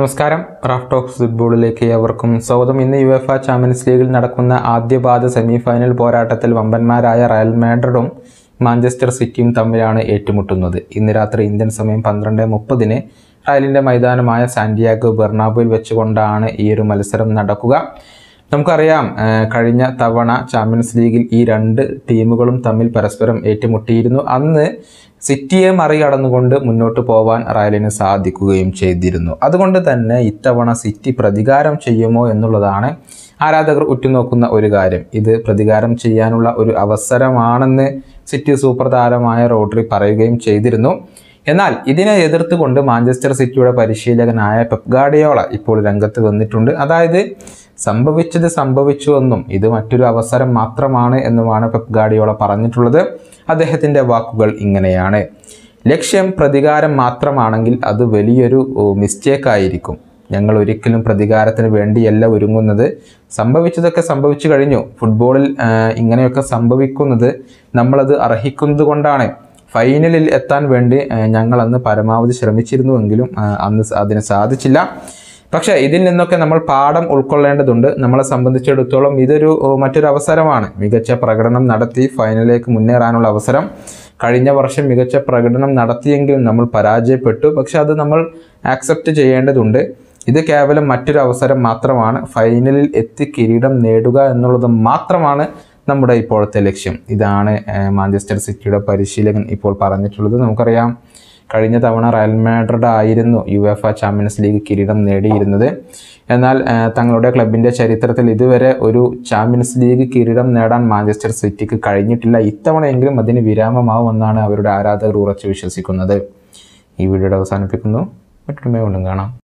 നമസ്കാരം Raf talks ഫുട്ബോളിലേക്ക് ഏവർക്കും സ്വാഗതം ഇന്ന് യു എഫ് ചാമ്പ്യൻസ് ലീഗിൽ നടക്കുന്ന ആദ്യ പാദ സെമിഫൈനൽ പോരാട്ടത്തിൽ വമ്പന്മാരായ റയൽ മാഡ്രിഡും മാഞ്ചസ്റ്റർ സിറ്റിയും തമ്മിലാണ് ഏറ്റുമുട്ടുന്നത് ഇന്ന് രാത്രി ഇന്ത്യൻ സമയം പന്ത്രണ്ട് മുപ്പതിന് റയലിൻ്റെ മൈതാനമായ സാന്റിയാഗോ ബെർണാബോയിൽ വെച്ചുകൊണ്ടാണ് ഈ ഒരു മത്സരം നടക്കുക നമുക്കറിയാം കഴിഞ്ഞ തവണ ചാമ്പ്യൻസ് ലീഗിൽ ഈ രണ്ട് ടീമുകളും തമ്മിൽ പരസ്പരം ഏറ്റുമുട്ടിയിരുന്നു അന്ന് സിറ്റിയെ മറികടന്നുകൊണ്ട് മുന്നോട്ട് പോവാൻ റയലിന് സാധിക്കുകയും ചെയ്തിരുന്നു അതുകൊണ്ട് തന്നെ ഇത്തവണ സിറ്റി പ്രതികാരം ചെയ്യുമോ എന്നുള്ളതാണ് ആരാധകർ ഉറ്റുനോക്കുന്ന ഒരു കാര്യം ഇത് പ്രതികാരം ചെയ്യാനുള്ള ഒരു അവസരമാണെന്ന് സിറ്റി സൂപ്പർ താരമായ റോഡ്രി പറയുകയും ചെയ്തിരുന്നു എന്നാൽ ഇതിനെ എതിർത്തുകൊണ്ട് മാഞ്ചസ്റ്റർ സിറ്റിയുടെ പരിശീലകനായ പെപ് ഗാർഡിയോള ഇപ്പോൾ രംഗത്ത് വന്നിട്ടുണ്ട് അതായത് സംഭവിച്ചത് സംഭവിച്ചു എന്നും ഇത് മറ്റൊരു അവസരം മാത്രമാണ് എന്നുമാണ് പെപ് ഗാഡിയോള പറഞ്ഞിട്ടുള്ളത് അദ്ദേഹത്തിൻ്റെ വാക്കുകൾ ഇങ്ങനെയാണ് ലക്ഷ്യം പ്രതികാരം മാത്രമാണെങ്കിൽ അത് വലിയൊരു മിസ്റ്റേക്ക് ആയിരിക്കും ഞങ്ങൾ ഒരിക്കലും പ്രതികാരത്തിന് വേണ്ടിയല്ല ഒരുങ്ങുന്നത് സംഭവിച്ചതൊക്കെ സംഭവിച്ചു കഴിഞ്ഞു ഫുട്ബോളിൽ ഇങ്ങനെയൊക്കെ സംഭവിക്കുന്നത് നമ്മളത് അർഹിക്കുന്നത് കൊണ്ടാണ് ഫൈനലിൽ എത്താൻ വേണ്ടി ഞങ്ങൾ അന്ന് പരമാവധി ശ്രമിച്ചിരുന്നുവെങ്കിലും അന്ന് അതിന് സാധിച്ചില്ല പക്ഷേ ഇതിൽ നിന്നൊക്കെ നമ്മൾ പാഠം ഉൾക്കൊള്ളേണ്ടതുണ്ട് നമ്മളെ സംബന്ധിച്ചിടത്തോളം ഇതൊരു മറ്റൊരു അവസരമാണ് മികച്ച പ്രകടനം നടത്തി ഫൈനലിലേക്ക് മുന്നേറാനുള്ള അവസരം കഴിഞ്ഞ വർഷം മികച്ച പ്രകടനം നടത്തിയെങ്കിലും നമ്മൾ പരാജയപ്പെട്ടു പക്ഷെ അത് നമ്മൾ ആക്സെപ്റ്റ് ചെയ്യേണ്ടതുണ്ട് ഇത് കേവലം മറ്റൊരു അവസരം മാത്രമാണ് ഫൈനലിൽ എത്തി കിരീടം നേടുക എന്നുള്ളത് മാത്രമാണ് നമ്മുടെ ഇപ്പോഴത്തെ ലക്ഷ്യം ഇതാണ് മാഞ്ചസ്റ്റർ സിറ്റിയുടെ പരിശീലകൻ ഇപ്പോൾ പറഞ്ഞിട്ടുള്ളത് നമുക്കറിയാം കഴിഞ്ഞ തവണ റയൽ മാഡ്രിഡ് ആയിരുന്നു UEFA Champions League കിരീടം നേടിയിരുന്നത് എന്നാൽ തങ്ങളുടെ ക്ലബിൻ്റെ ചരിത്രത്തിൽ ഇതുവരെ ഒരു ചാമ്പ്യൻസ് ലീഗ് കിരീടം നേടാൻ മാഞ്ചസ്റ്റർ സിറ്റിക്ക് കഴിഞ്ഞിട്ടില്ല ഇത്തവണയെങ്കിലും അതിന് വിരാമമാവുമെന്നാണ് അവരുടെ ആരാധകർ ഉറച്ചു വിശ്വസിക്കുന്നത് ഈ വീഡിയോയുടെ അവസാനിപ്പിക്കുന്നു മറ്റൊരു കാണാം